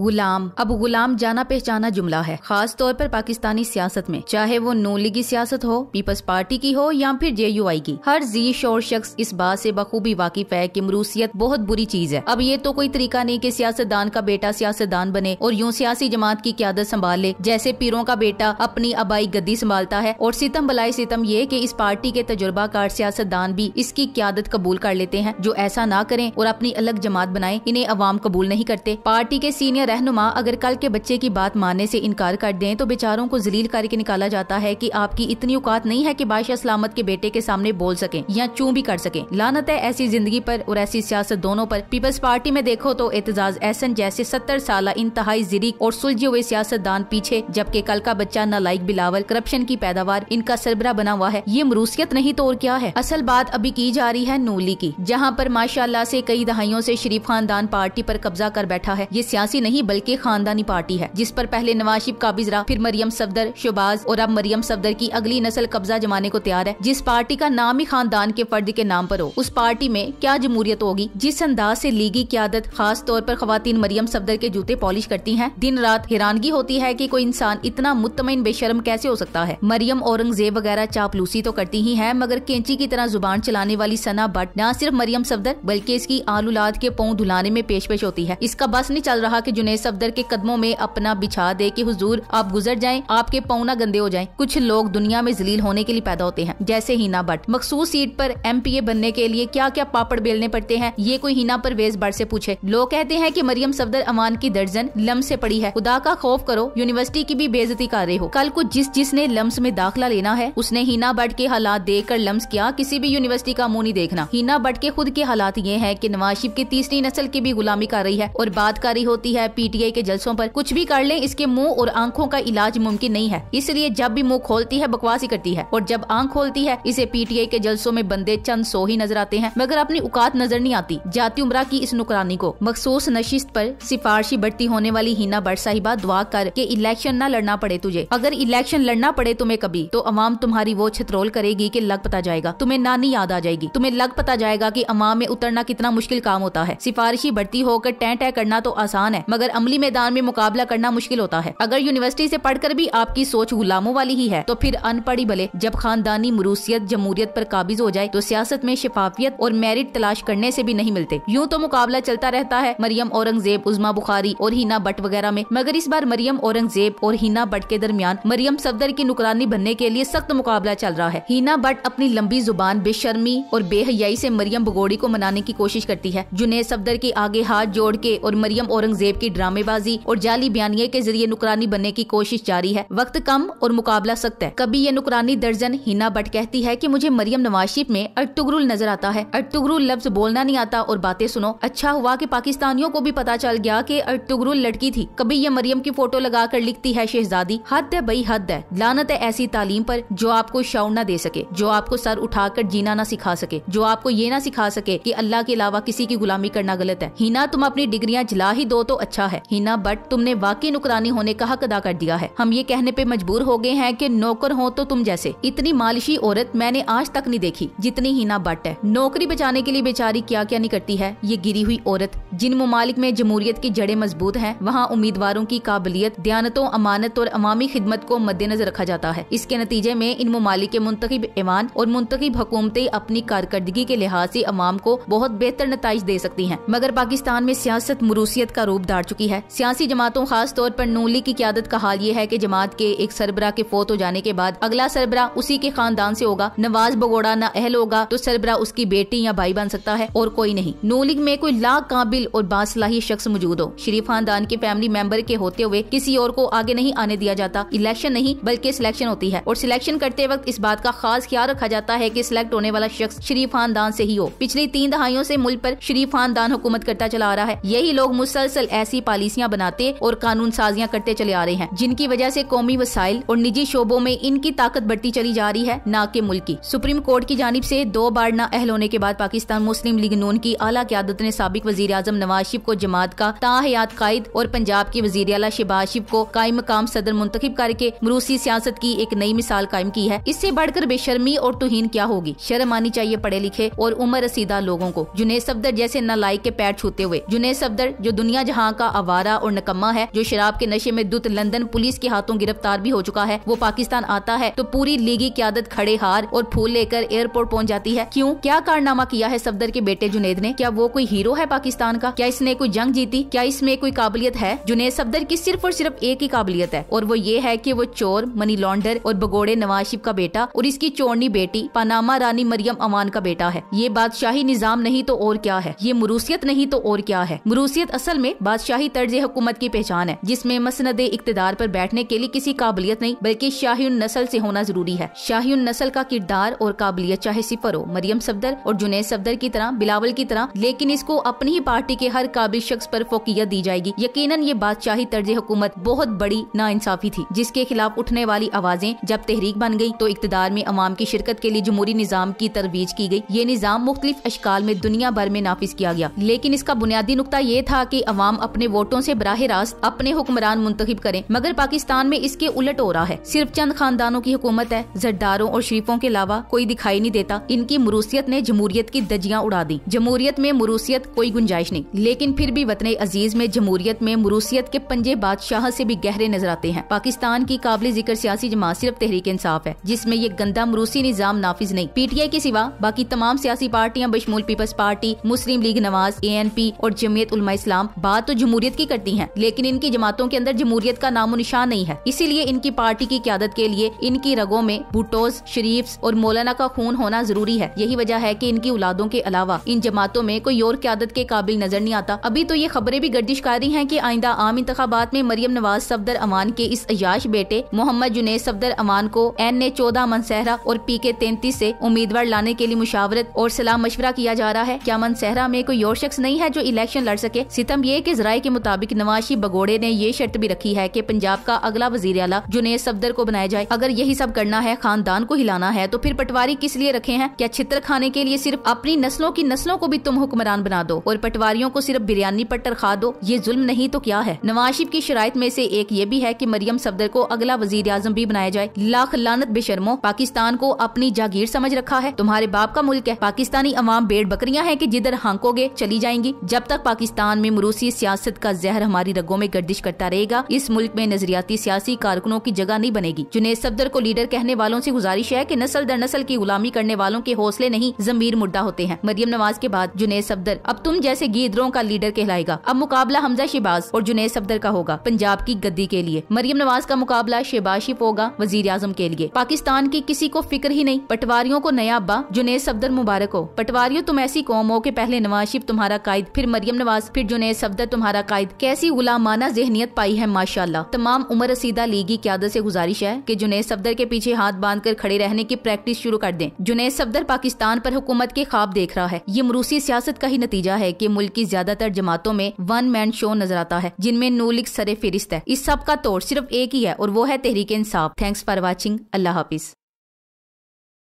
गुलाम अब गुलाम जाना पहचाना जुमला है खास तौर पर पाकिस्तानी सियासत में चाहे वो नू लीगी सियासत हो पीपल्स पार्टी की हो या फिर जे यू आई की हर जी शोर शख्स इस बात से बखूबी वाकिफ है कि मरूसियत बहुत बुरी चीज है अब ये तो कोई तरीका नहीं कि सियासतदान का बेटा सियासतदान बने और यूँ सियासी जमात की क्यादत संभाल ले जैसे पीरों का बेटा अपनी अबाई गद्दी संभालता है और सितम बलाई सितम ये की इस पार्टी के तजुर्बाकार सियासतदान भी इसकी क्यादत कबूल कर लेते हैं जो ऐसा ना करें और अपनी अलग जमात बनाए इन्हें अवाम कबूल नहीं करते पार्टी के सीनियर रहनुमा अगर कल के बच्चे की बात मानने से इनकार कर दें तो बेचारों को जलील करके निकाला जाता है कि आपकी इतनी औकात नहीं है कि बादशाह सलामत के बेटे के सामने बोल सके या चूं भी कर सके लानत है ऐसी जिंदगी पर और ऐसी सियासत दोनों पर पीपल्स पार्टी में देखो तो एतजाज एहसन जैसे सत्तर साल इंतहाई जिरी और सुलझे हुए सियासतदान पीछे जबकि कल का बच्चा नालायक बिलावल करप्शन की पैदावार इनका सरबरा बना हुआ है ये मरूसियत नहीं तो और क्या है असल बात अभी की जा रही है नूली की जहाँ पर माशाला से कई दहाइयों से शरीफ खानदान पार्टी पर कब्जा कर बैठा है ये सियासी नहीं नहीं बल्कि खानदानी पार्टी है जिस पर पहले नवाज शिफ काबिज फिर मरियम सफदर शोबाज और अब मरियम सफदर की अगली नस्ल कब्जा जमाने को तैयार है जिस पार्टी का नाम ही खानदान के फर्द के नाम पर हो उस पार्टी में क्या जमूरियत होगी जिस अंदाज से लीगी क्यादत खास तौर पर खातन मरियम सफदर के जूते पॉलिश करती हैं दिन रात हैरानगी होती है कि कोई इंसान इतना मुतमिन बेशरम कैसे हो सकता है मरियम औरंगजेब वगैरह चापलूसी तो करती ही है मगर कैंची की तरह जुबान चलाने वाली सना बट न सिर्फ मरियम सफदर बल्कि इसकी आलूलाद के पौ धुलाने में पेश पेश होती है इसका बस नहीं चल रहा की ने सफदर के कदमों में अपना बिछा दे की हुजूर आप गुजर जाएं आपके पौना गंदे हो जाएं कुछ लोग दुनिया में जलील होने के लिए पैदा होते हैं जैसे हीना भट्ट मखसूस सीट पर ए बनने के लिए क्या क्या पापड़ बेलने पड़ते हैं ये कोई हीना परवेज बट ऐसी पूछे लोग कहते हैं की मरियम सफदर अमान की दर्जन लम्ब ऐसी पड़ी है खुदा का खौफ करो यूनिवर्सिटी की भी बेजती कर रहे हो कल को जिस जिसने लम्ब में दाखिला लेना है उसने हीना भट्ट के हालात देख कर लम्स किया किसी भी यूनिवर्सिटी का मुँह नहीं देखना हीना भट्ट के खुद के हालात ये है की नवाज शिफ की तीसरी नस्ल की भी गुलामी कर रही है और बात कर रही होती है पीटीआई के जलसों पर कुछ भी कर लें इसके मुंह और आंखों का इलाज मुमकिन नहीं है इसलिए जब भी मुंह खोलती है बकवासी करती है और जब आंख खोलती है इसे पीटीआई के जलसों में बंदे चंद सो ही नजर आते हैं मगर अपनी औकात नजर नहीं आती जाती उम्र की इस नुकरानी को मखसूस नशिस्त पर सिफारशी बढ़ती होने वाली हिना बट साहिबा दुआ कर के इलेक्शन न लड़ना पड़े तुझे अगर इलेक्शन लड़ना पड़े तुम्हें कभी तो अवाम तुम्हारी वो छतरोल करेगी की लग पता जाएगा तुम्हें नानी याद आ जाएगी तुम्हें लग पता जाएगा की अवाम में उतरना कितना मुश्किल काम होता है सिफारिशी बढ़ती होकर टह टह करना तो आसान है मगर मगर अमली मैदान में मुकाबला करना मुश्किल होता है अगर यूनिवर्सिटी से पढ़कर भी आपकी सोच गुलामों वाली ही है तो फिर अनपढ़ी भले जब खानदानी मरूसियत जमहूरियत पर काबिज हो जाए तो सियासत में शिफाफियत और मेरिट तलाश करने से भी नहीं मिलते यूँ तो मुकाबला चलता रहता है मरियम औरंगजेब उजमा बुखारी और हिना भट्ट वगैरह में मगर इस बार मरियम औरंगजेब और हिना भट्ट के दरमियान मरियम सफदर की नुकरानी बनने के लिए सख्त मुकाबला चल रहा है हिना भट्ट अपनी लंबी जुबान बेशर्मी और बेहयाई से मरियम भगोड़ी को मनाने की कोशिश करती है जुनेद सफदर के आगे हाथ जोड़ के और मरियम औरंगजेब के की ड्रामेबाजी और जाली बयानिए के जरिए नुकरानी बनने की कोशिश जारी है वक्त कम और मुकाबला सख्त है कभी ये नुकरानी दर्जन हिना भट्ट कहती है की मुझे मरियम नवाशिफ में अर्टुगरुल नजर आता है अर्टुगरुल लफ्ज बोलना नहीं आता और बातें सुनो अच्छा हुआ की पाकिस्तानियों को भी पता चल गया की अर्टुगरुल लड़की थी कभी ये मरियम की फोटो लगा कर लिखती है शहजादी हद है बई हद है लानत है ऐसी तालीम पर जो आपको शाउर न दे सके जो आपको सर उठाकर जीना ना सिखा सके जो आपको ये ना सिखा सके कि अल्लाह के अलावा किसी की गुलामी करना गलत है हिना तुम अपनी डिग्रियां जला ही दो तो अच्छा अच्छा है हिना बट तुमने वाकई नुकरानी होने का हक अदा कर दिया है हम ये कहने पे मजबूर हो गए हैं कि नौकर हो तो तुम जैसे इतनी मालिशी औरत मैंने आज तक नहीं देखी जितनी हिना बट है नौकरी बचाने के लिए बेचारी क्या क्या नहीं करती है ये गिरी हुई औरत जिन ममालिक में जमूरियत की जड़े मजबूत है वहाँ उम्मीदवारों की काबिलियत दयानतों अमानत और अवामी खिदमत को मद्देनजर रखा जाता है इसके नतीजे में इन ममालिक के मुंतब ईवान और मुंतब हुकूमतें अपनी कारकर्दगी के लिहाज ऐसी अवाम को बहुत बेहतर नतज दे सकती है मगर पाकिस्तान में सियासत मरूसियत का रूप दार चुकी है सियासी जमातों खास तौर पर नूली की क्यादत का हाल ये है की जमात के एक सरबरा के फोत हो जाने के बाद अगला सरबरा उसी के खानदान ऐसी होगा नवाज बगोड़ा ना अहल होगा तो सरबरा उसकी बेटी या भाई बन सकता है और कोई नहीं नू में कोई ला काबिल और बासलाही शख्स मौजूद हो शरीफ खानदान के फैमिली मेंबर के होते हुए किसी और को आगे नहीं आने दिया जाता इलेक्शन नहीं बल्कि सिलेक्शन होती है और सिलेक्शन करते वक्त इस बात का खास ख्याल रखा जाता है की सिलेक्ट होने वाला शख्स शरीफ खानदान ऐसी ही हो पिछली तीन दहाइयों ऐसी मुल्क आरोप शरीफ खानदान हुकूमत करता चला आ रहा है यही लोग मुसलसल ऐसी ऐसी पॉलिसियाँ बनाते और कानून साजियाँ करते चले आ रहे हैं जिनकी वजह ऐसी कौमी वसाइल और निजी शोबों में इनकी ताकत बढ़ती चली जा रही है न के मुल्क की सुप्रीम कोर्ट की जानब ऐसी दो बार न अहल होने के बाद पाकिस्तान मुस्लिम लीग नून की आला क्यादत ने सबक वजी अजम नवाज शिफ को जमात का ताहयात कायद और पंजाब के वजीर अला शिबाज शिफ को कायम मकाम सदर मुंतब करके मरूसी सियासत की एक नई मिसाल कायम की है इससे बढ़कर बेशर्मी और तुहन क्या होगी शर्म आनी चाहिए पढ़े लिखे और उम्र रसीदा लोगों को जुनेद सफदर जैसे नालायक के पैर छूते हुए जुनेद सफदर जो दुनिया जहाँ का का आवारा और नकम्मा है जो शराब के नशे में दुत लंदन पुलिस के हाथों गिरफ्तार भी हो चुका है वो पाकिस्तान आता है तो पूरी लीगी क्यादत खड़े हार और फूल लेकर एयरपोर्ट पहुँच जाती है क्यूँ क्या कारनामा किया है सफदर के बेटे जुनेद ने क्या वो कोई हीरो है पाकिस्तान का क्या इसने कोई जंग जीती क्या इसमें कोई काबिलियत है जुनेद सफदर की सिर्फ और सिर्फ एक ही काबिलियत है और वो ये है की वो चोर मनी लॉन्डर और बगोड़े नवाशिफ का बेटा और इसकी चोरनी बेटी पानामा रानी मरियम अमान का बेटा है ये बादशाही निजाम नहीं तो और क्या है ये मरूसियत नहीं तो और क्या है मरूसियत असल में बादशाह शाही तर्ज हुकूमत की पहचान है जिसमे मसंद इकतदार आरोप बैठने के लिए किसी काबिलियत नहीं बल्कि शाही नस्ल ऐसी होना जरूरी है शाही नस्ल का किरदार और काबिलियत चाहे सिफर हो मरियम सफदर और जुनेद सफदर की तरह बिलावल की तरह लेकिन इसको अपनी ही पार्टी के हर काबिल शख्स पर फोकियत दी जाएगी यकीन ये बादशाही तर्ज हुकूमत बहुत बड़ी नाइंसाफी थी जिसके खिलाफ उठने वाली आवाजें जब तहरीक बन गई तो इकतदार में अवाम की शिरकत के लिए जमहूरी निज़ाम की तरवीज की गई ये निज़ाम मुख्तलिफ अशकाल में दुनिया भर में नाफिज किया गया लेकिन इसका बुनियादी नुकता ये था की अवाम अपने अपने वोटों से बराह रास्त अपने हुक्मरान मुंतखब करें मगर पाकिस्तान में इसके उलट हो रहा है सिर्फ चंद खानदानों की हुकूमत है जरदारों और शरीफों के अलावा कोई दिखाई नहीं देता इनकी मरूसियत ने जमूरियत की दजियाँ उड़ा दी जमूरियत में मरूसियत कोई गुंजाइश नहीं लेकिन फिर भी वतन अजीज में जमूरियत में मरूसियत के पंजे बादशाह से भी गहरे नजर आते हैं पाकिस्तान की काबिल जिक्र सियासी जमात सिर्फ तहरीक इंसाफ है जिसमें ये गंदा मरूसी निज़ाम नाफिज नहीं पीटीआई के सिवा बाकी तमाम सियासी पार्टियां बशमूल People's Party Muslim League Nawaz A N P और जमीयत उलमा इस्लाम बात तो जमुई जमूरियत की करती है लेकिन इनकी जमातों के अंदर जमहूरियत का नामो निशान नहीं है इसीलिए इनकी पार्टी की क्यादत के लिए इनकी रगों में भुटोज शरीफ और मौलाना का खून होना जरूरी है यही वजह है की इनकी औलादों के अलावा इन जमातों में कोई और क्यादत के काबिल नजर नहीं आता अभी तो ये खबरें भी गर्दिश कर रही है की आइंदा आम इंतबात में मरियम नवाज सफदर अमान के इस अयाश बेटे मोहम्मद जुनेद सफदर अमान को एन ए चौदह मनसहरा और पी के तैंतीस ऐसी उम्मीदवार लाने के लिए मुशावरत और सलाह मशवरा किया जा रहा है क्या मनसहरा में कोई और शख्स नहीं है जो इलेक्शन लड़ सके सितम ये की जरा जराये के मुताबिक नवाशी बगोड़े ने ये शर्त भी रखी है की पंजाब का अगला वजीर अला जुनेद सफदर को बनाया जाए अगर यही सब करना है खानदान को हिलाना है तो फिर पटवारी किस लिए रखे हैं क्या छित्र खाने के लिए सिर्फ अपनी नस्लों की नस्लों को भी तुम हुक्मरान बना दो और पटवारियों को सिर्फ बिरयानी पर तरखा दो ये जुल्म नहीं तो क्या है नवाज शिफ की शराय में से एक ये भी है कि मरियम सफदर को अगला वजीर आजम भी बनाया जाए लाख लानत बेशर्मो पाकिस्तान को अपनी जागीर समझ रखा है तुम्हारे बाप का मुल्क है पाकिस्तानी अवाम बेड़ बकरियां हैं की जिधर हांकोगे चली जाएंगी जब तक पाकिस्तान में मरूसी सियासत मकसद का जहर हमारी रगों में गर्दिश करता रहेगा इस मुल्क में नजरियाती सियासी कारकुनों की जगह नहीं बनेगी जुनेद सफदर को लीडर कहने वालों ऐसी गुजारिश है की नस्ल दर नस्ल की गुलामी करने वालों के हौसले नहीं जमीर मुर्दा होते हैं मरियम नवाज के बाद जुनेद सफदर अब तुम जैसे गीदरों का लीडर कहलाएगा अब मुकाबला हमजा शिबाज और जुनेद सफदर का होगा पंजाब की गद्दी के लिए मरियम नवाज का मुकाबला शहबाज शिफ होगा वजीर आजम के लिए पाकिस्तान की किसी को फिक्र ही नहीं पटवारियों को नया अब्बा जुनेद सफदर मुबारक हो पटवारियों तुम ऐसी कौम हो के पहले नवाज शिफ तुम्हारा कायद फिर मरियम नवाज फिर जुनेद सफदर तुम्हारा कायद कैसी गुलामाना जहनीत पाई है माशाला तमाम उम्र रसीदा लीगी क्यादत ऐसी गुजारिश है की जुनेद सफदर के पीछे हाथ बांध कर खड़े रहने की प्रैक्टिस शुरू कर दे जुनेद सफदर पाकिस्तान आरोप हुकूमत के खाब देख रहा है ये मरूसी सियासत का ही नतीजा है की मुल्क की ज्यादातर जमातों में वन मैन शो नजर आता है जिनमें नूलिक सरे फिरिस्त है इस सब का तोड़ सिर्फ एक ही है और वो है Tehreek Insaf thanks for watching Allah Hafiz